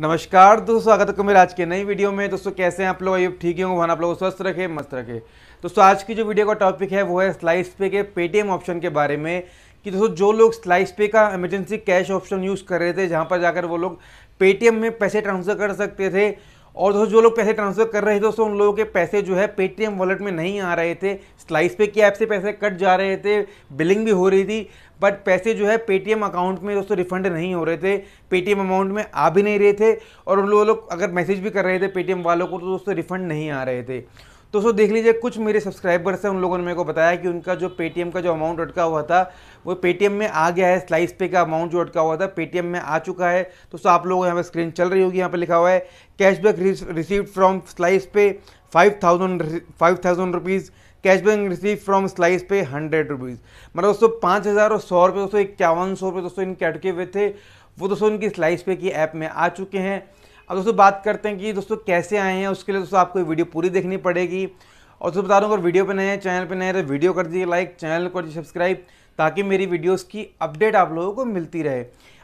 नमस्कार दोस्तों स्वागत है मेरे आज के नई वीडियो में दोस्तों कैसे हैं आप लोग आइए ठीक होंगे वहाँ आप लोग स्वस्थ रखे मस्त रखें दोस्तों आज की जो वीडियो का टॉपिक है वो है स्लाइस पे के पेटीएम ऑप्शन के बारे में कि दोस्तों जो लोग स्लाइस पे का इमरजेंसी कैश ऑप्शन यूज़ कर रहे थे जहाँ पर जाकर वो लोग पेटीएम में पैसे ट्रांसफ़र कर सकते थे और दोस्तों जो लोग पैसे ट्रांसफ़र कर रहे थे दोस्तों उन लोगों के पैसे जो है पेटीएम वॉलेट में नहीं आ रहे थे स्लाइस पे की ऐप से पैसे कट जा रहे थे बिलिंग भी हो रही थी बट पैसे जो है पेटीएम अकाउंट में दोस्तों रिफंड नहीं हो रहे थे पेटीएम अमाउंट में आ भी नहीं रहे थे और उन लोग अगर मैसेज भी कर रहे थे पेटीएम वालों को तो दोस्तों रिफंड नहीं आ रहे थे तो सो देख लीजिए कुछ मेरे सब्सक्राइबर्स हैं उन लोगों ने मेरे को बताया कि उनका जो पेटीएम का जो अमाउंट अटका हुआ था वो पेटीएम में आ गया है स्लाइस पे का अमाउंट जो अटका हुआ था पेटीएम में आ चुका है तो सो आप लोगों यहाँ पर स्क्रीन चल रही होगी यहाँ पर लिखा हुआ है cashback receive from Slice pay five thousand five thousand rupees cashback receive from Slice pay hundred rupees मतलब दोस्तों पाँच हज़ार और सौ रुपये दोस्तों इक्यावन सौ रुपये दोस्तों इनके अटके हुए थे वो दोस्तों इनकी स्लाइस पे की ऐप में आ चुके हैं अब दोस्तों बात करते हैं कि दोस्तों कैसे आए हैं उसके लिए दोस्तों आपको वीडियो पूरी देखनी पड़ेगी और दोस्तों बता रहा हूँ अगर वीडियो पर नए हैं चैनल पर नए तो वीडियो कर दीजिए लाइक चैनल कर दीजिए सब्सक्राइब ताकि मेरी वीडियोस की अपडेट आप लोगों को मिलती रहे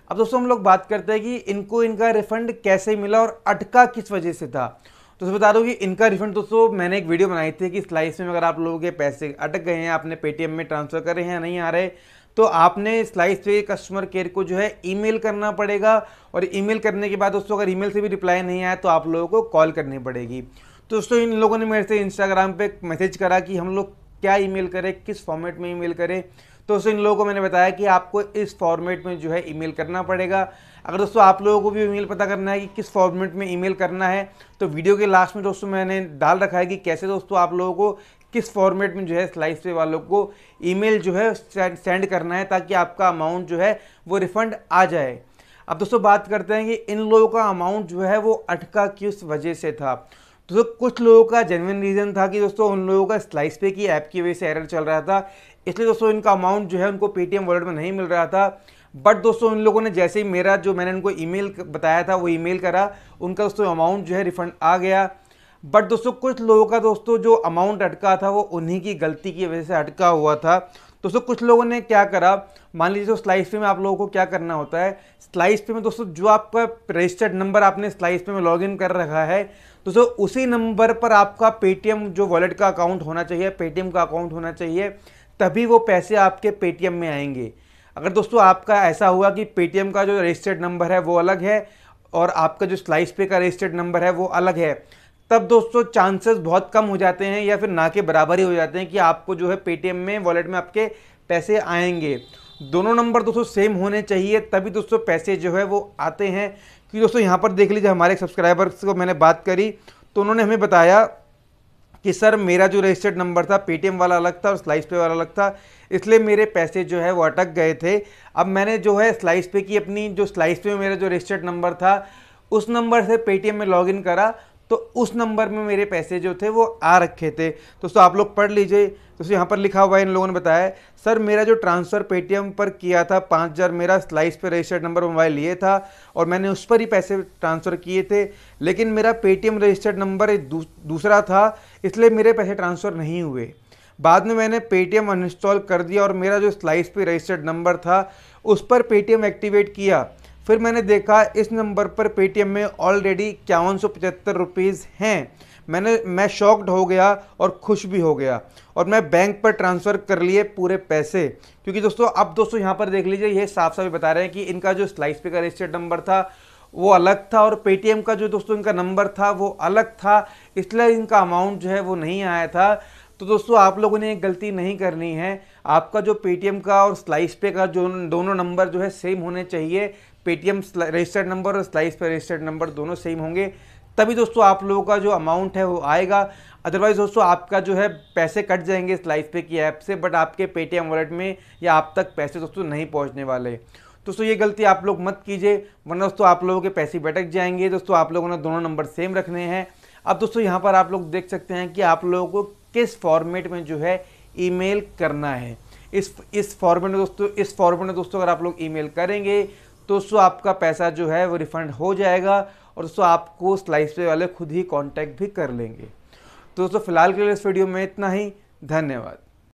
अब दोस्तों हम लोग बात करते हैं कि इनको इनका रिफंड कैसे मिला और अटका किस वजह से था तो बता दूँ कि इनका रिफंड दोस्तों मैंने एक वीडियो बनाई थी कि स्लाइस में अगर आप लोगों के पैसे अटक गए हैं आपने पेटीएम में ट्रांसफ़र करे हैं नहीं आ रहे तो आपने स्लाइस पे कस्टमर केयर को जो है ईमेल करना पड़ेगा और ईमेल करने के बाद दोस्तों अगर ईमेल से भी रिप्लाई नहीं आया तो आप लोगों को कॉल करनी पड़ेगी तो दोस्तों इन लोगों ने मेरे से इंस्टाग्राम पे मैसेज करा कि हम लोग क्या ईमेल करें किस फॉर्मेट में ईमेल करें तो दोस्तों इन लोगों को मैंने बताया कि आपको इस फॉर्मेट में जो है ईमेल करना पड़ेगा अगर दोस्तों आप लोगों को भी ईमेल पता करना है कि किस फॉर्मेट में ईमेल करना है तो वीडियो के लास्ट में दोस्तों मैंने डाल रखा है कि कैसे दोस्तों आप लोगों को किस फॉर्मेट में जो है स्लाइस पे वालों को ईमेल जो है सेंड करना है ताकि आपका अमाउंट जो है वो रिफंड आ जाए अब दोस्तों बात करते हैं कि इन लोगों का अमाउंट जो है वो अटका किस वजह से था तो, कुछ लोगों का जेनविन रीज़न था कि दोस्तों उन लोगों का स्लाइस पे की ऐप की वजह से एरर चल रहा था इसलिए दोस्तों इनका अमाउंट जो है उनको पेटीएम वॉलेट में नहीं मिल रहा था बट दोस्तों उन लोगों ने जैसे ही मेरा जो मैंने उनको ईमेल बताया था वो ईमेल करा उनका दोस्तों अमाउंट जो है रिफंड आ गया बट दोस्तों कुछ लोगों का दोस्तों जो अमाउंट अटका था वो उन्हीं की गलती की वजह से अटका हुआ था तो दोस्तों कुछ लोगों ने क्या करा मान लीजिए तो स्लाइस पे में आप लोगों को क्या करना होता है स्लाइस पे में दोस्तों जो आपका रजिस्टर्ड नंबर आपने स्लाइस पे में इन कर रखा है दोस्तों उसी नंबर पर आपका पेटीएम जो वॉलेट का अकाउंट होना चाहिए पेटीएम का अकाउंट होना चाहिए तभी वो पैसे आपके पेटीएम में आएंगे अगर दोस्तों आपका ऐसा हुआ कि पेटीएम का जो रजिस्टर्ड नंबर है वो अलग है और आपका जो स्लाइस पे का रजिस्टर्ड नंबर है वो अलग है तब दोस्तों चांसेस बहुत कम हो जाते हैं या फिर ना के बराबर ही हो जाते हैं कि आपको जो है पेटीएम में वॉलेट में आपके पैसे आएंगे दोनों नंबर दोस्तों सेम होने चाहिए तभी दोस्तों पैसे जो है वो आते हैं कि दोस्तों यहाँ पर देख लीजिए हमारे सब्सक्राइबर्स को मैंने बात करी तो उन्होंने हमें बताया कि सर मेरा जो रजिस्टर्ड नंबर था पेटीएम वाला अलग था और स्लाइस पे वाला अलग था इसलिए मेरे पैसे जो है वो अटक गए थे अब मैंने जो है स्लाइस पे की अपनी जो स्लाइस पे मेरा जो रजिस्टर्ड नंबर था उस नंबर से पेटीएम में लॉगिन करा तो उस नंबर में मेरे पैसे जो थे वो आ रखे थे दोस्तों आप लोग पढ़ लीजिए दोस्तों यहाँ पर लिखा हुआ है इन लोगों ने बताया सर मेरा जो ट्रांसफ़र पेटीएम पर किया था पाँच हज़ार मेरा स्लाइस पे रजिस्टर्ड नंबर मोबाइल लिए था और मैंने उस पर ही पैसे ट्रांसफ़र किए थे लेकिन मेरा पेटीएम रजिस्टर्ड नंबर दू, दूसरा था इसलिए मेरे पैसे ट्रांसफ़र नहीं हुए बाद में मैंने पेटीएम अनइंस्टॉल कर दिया और मेरा जो स्लाइस पे रजिस्टर्ड नंबर था उस पर पेटीएम एक्टिवेट किया फिर मैंने देखा इस नंबर पर पेटीएम में ऑलरेडी इक्यावन सौ पचहत्तर रुपीज़ हैं मैंने मैं शॉक्ड हो गया और खुश भी हो गया और मैं बैंक पर ट्रांसफ़र कर लिए पूरे पैसे क्योंकि दोस्तों अब दोस्तों यहाँ पर देख लीजिए ये साफ साफ बता रहे हैं कि इनका जो स्लाइस पे का रजिस्टर्ड नंबर था वो अलग था और पेटीएम का जो दोस्तों इनका नंबर था वो अलग था इसलिए इनका अमाउंट जो है वो नहीं आया था तो दोस्तों आप लोगों ने एक गलती नहीं करनी है आपका जो पेटीएम का और स्लाइस पे का जो दोनों नंबर जो है सेम होने चाहिए पेटीएम रजिस्टर्ड नंबर और स्लाइस पर रजिस्टर्ड नंबर दोनों सेम होंगे तभी दोस्तों आप लोगों का जो अमाउंट है वो आएगा अदरवाइज़ दोस्तों आपका जो है पैसे कट जाएंगे स्लाइस पे की ऐप से बट आपके पेटीएम वॉलेट में या आप तक पैसे दोस्तों नहीं पहुंचने वाले दोस्तों ये गलती आप लोग मत कीजिए वरना दोस्तों आप लोगों के पैसे भटक जाएंगे दोस्तों आप लोगों ने दोनों नंबर सेम रखने हैं अब दोस्तों यहाँ पर आप लोग देख सकते हैं कि आप लोगों को किस फॉर्मेट में जो है ई करना है इस इस फॉर्मेट में दोस्तों इस फॉर्मेट में दोस्तों अगर आप लोग ई करेंगे तो उसको आपका पैसा जो है वो रिफंड हो जाएगा और उसको आपको स्लाइस पे वाले खुद ही कांटेक्ट भी कर लेंगे तो दोस्तों फिलहाल के लिए इस वीडियो में इतना ही धन्यवाद